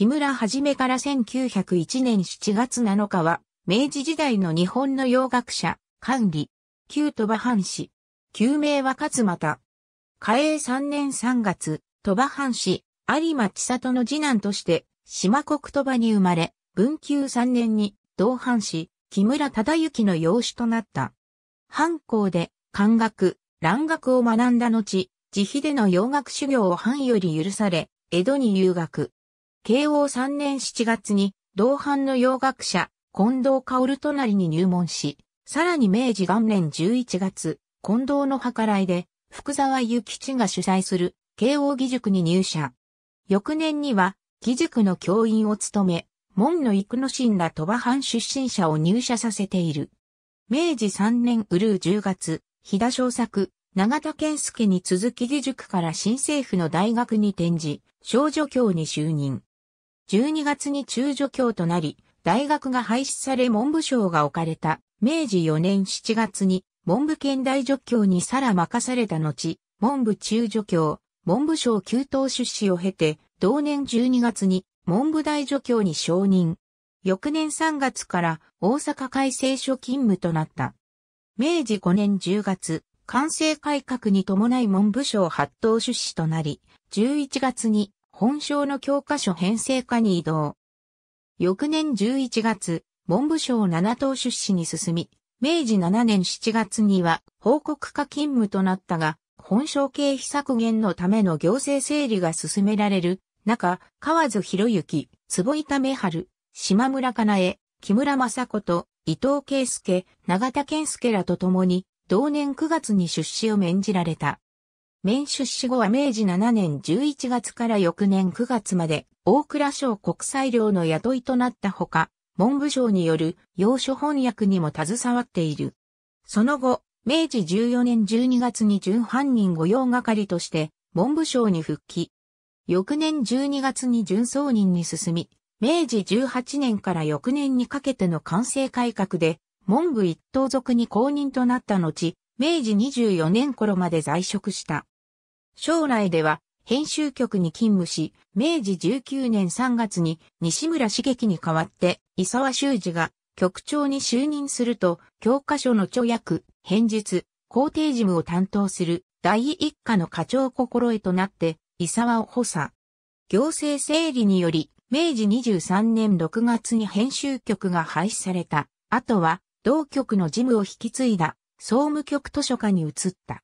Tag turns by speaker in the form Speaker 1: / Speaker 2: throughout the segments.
Speaker 1: 木村はじめから1901年7月7日は、明治時代の日本の洋学者、管理、旧鳥羽藩士。旧名は勝又。嘉永3年3月、鳥羽藩士、有馬千里の次男として、島国鳥羽に生まれ、文久3年に、同藩士、木村忠幸の養子となった。藩校で、漢学、蘭学を学んだ後、自費での洋学修行を藩より許され、江戸に留学。慶応3年7月に、同伴の洋学者、近藤薫隣に入門し、さらに明治元年11月、近藤の計らいで、福沢諭吉が主催する、慶応義塾に入社。翌年には、義塾の教員を務め、門の幾野神ら鳥羽藩出身者を入社させている。明治3年うるう10月、飛田小作、長田健介に続き義塾から新政府の大学に転じ、少女教に就任。12月に中助教となり、大学が廃止され文部省が置かれた、明治4年7月に文部県大助教にさら任された後、文部中助教、文部省旧党出資を経て、同年12月に文部大助教に承認。翌年3月から大阪改正所勤務となった。明治5年10月、完成改革に伴い文部省発党出資となり、11月に本省の教科書編成課に移動。翌年11月、文部省7等出資に進み、明治7年7月には報告課勤務となったが、本省経費削減のための行政整理が進められる中、河津博之、坪井為春、島村かなえ、木村正子と伊藤圭介、長田健介らと共に、同年9月に出資を免じられた。免出資後は明治7年11月から翌年9月まで、大蔵省国際寮の雇いとなったほか、文部省による要所翻訳にも携わっている。その後、明治14年12月に準犯人御用係として、文部省に復帰。翌年12月に準総人に進み、明治18年から翌年にかけての完成改革で、文部一等族に公認となった後、明治24年頃まで在職した。将来では編集局に勤務し、明治19年3月に西村茂樹に代わって伊沢修二が局長に就任すると、教科書の著訳、編述、校訂事務を担当する第一課の課長心得となって、伊沢を補佐。行政整理により、明治23年6月に編集局が廃止された。あとは、同局の事務を引き継いだ、総務局図書館に移った。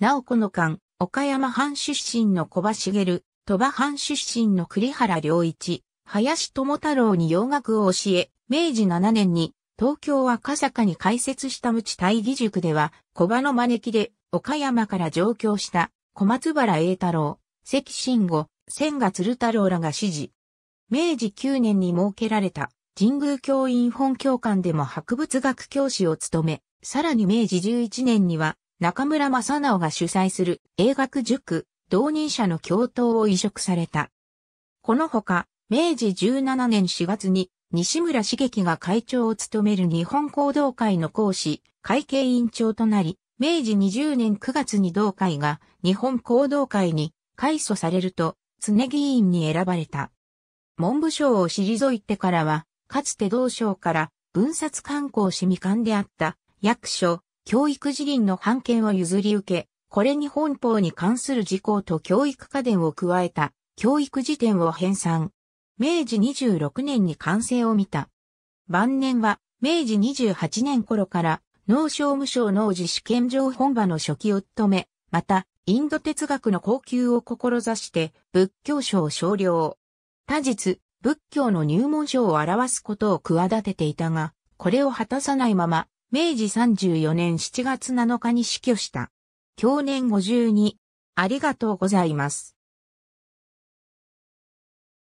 Speaker 1: なおこの間、岡山藩出身の小葉茂、鳥羽藩出身の栗原良一、林智太郎に洋楽を教え、明治7年に東京赤坂に開設した無知大義塾では、小葉の招きで岡山から上京した小松原栄太郎、関慎吾、千賀鶴太郎らが指示。明治9年に設けられた神宮教員本教官でも博物学教師を務め、さらに明治11年には中村正直が主催する英学塾、同任者の教頭を移植された。このほか、明治17年4月に西村茂樹が会長を務める日本行動会の講師、会計委員長となり、明治20年9月に同会が日本行動会に改組されると、常議員に選ばれた。文部省を退いてからは、かつて同省から分冊刊行し未完であった役所、教育辞林の判権を譲り受け、これに本法に関する事項と教育家電を加えた教育辞典を編纂。明治26年に完成を見た。晩年は明治28年頃から農商務省農事試験場本場の初期を務め、また、インド哲学の高級を志して、仏教書を少量。他日、仏教の入門書を表すことを企てていたが、これを果たさないまま、明治34年7月7日に死去した。享年52。ありがとうございます。